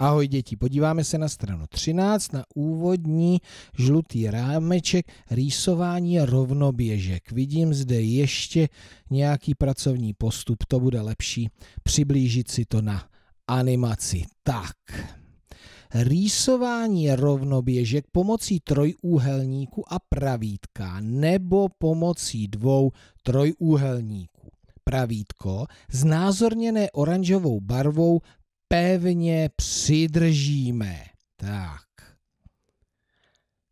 Ahoj děti, podíváme se na stranu 13 na úvodní žlutý rámeček rýsování rovnoběžek. Vidím zde ještě nějaký pracovní postup, to bude lepší přiblížit si to na animaci. Tak, rýsování rovnoběžek pomocí trojúhelníku a pravítka nebo pomocí dvou trojúhelníků pravítko znázorněné oranžovou barvou pevně přidržíme. Tak.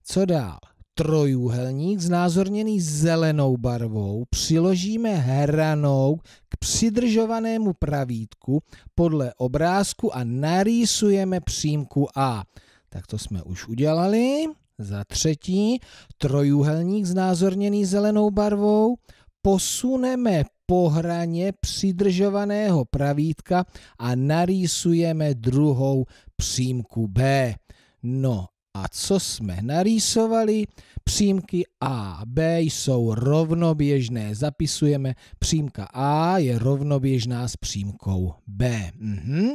Co dál? Trojúhelník znázorněný zelenou barvou přiložíme hranou k přidržovanému pravítku podle obrázku a narýsujeme přímku A. Tak to jsme už udělali. Za třetí, trojúhelník znázorněný zelenou barvou posuneme po hraně přidržovaného pravítka a narýsujeme druhou přímku B. No a co jsme narýsovali? Přímky A, B jsou rovnoběžné. Zapisujeme, přímka A je rovnoběžná s přímkou B. Mhm.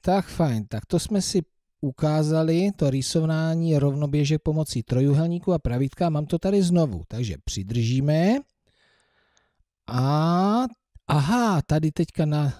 Tak fajn, tak to jsme si ukázali to rýsování rovnoběžek pomocí trojuhelníku a pravítka. Mám to tady znovu, takže přidržíme. A aha, tady teďka na e,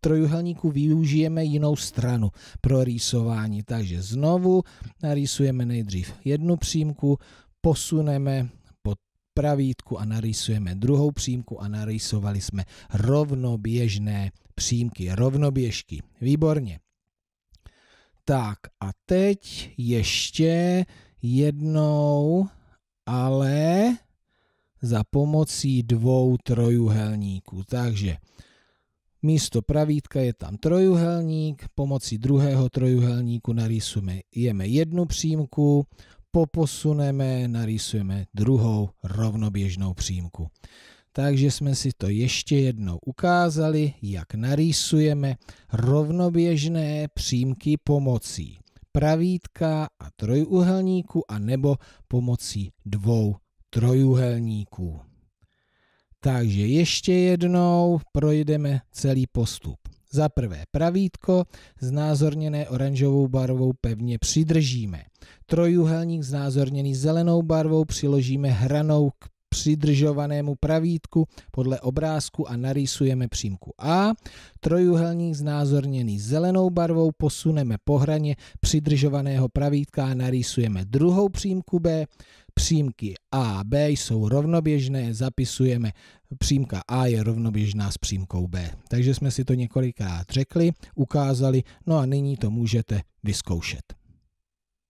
trojuhelníku využijeme jinou stranu pro rýsování. Takže znovu narýsujeme nejdřív jednu přímku, posuneme pod pravítku a narýsujeme druhou přímku a narýsovali jsme rovnoběžné přímky, rovnoběžky. Výborně. Tak a teď ještě jednou, ale za pomocí dvou trojuhelníků. Takže místo pravítka je tam trojuhelník, pomocí druhého trojuhelníku narýsujeme jednu přímku, poposuneme, narýsujeme druhou rovnoběžnou přímku. Takže jsme si to ještě jednou ukázali, jak narýsujeme rovnoběžné přímky pomocí pravítka a trojuhelníku a nebo pomocí dvou trojuhelníků. Takže ještě jednou projdeme celý postup. Za prvé pravítko, znázorněné oranžovou barvou pevně přidržíme. Trojuhelník znázorněný zelenou barvou přiložíme hranou k přidržovanému pravítku podle obrázku a narýsujeme přímku A. Trojuhelník znázorněný zelenou barvou posuneme po hraně přidržovaného pravítka a narýsujeme druhou přímku B. Přímky A a B jsou rovnoběžné, zapisujeme, přímka A je rovnoběžná s přímkou B. Takže jsme si to několikrát řekli, ukázali, no a nyní to můžete vyzkoušet.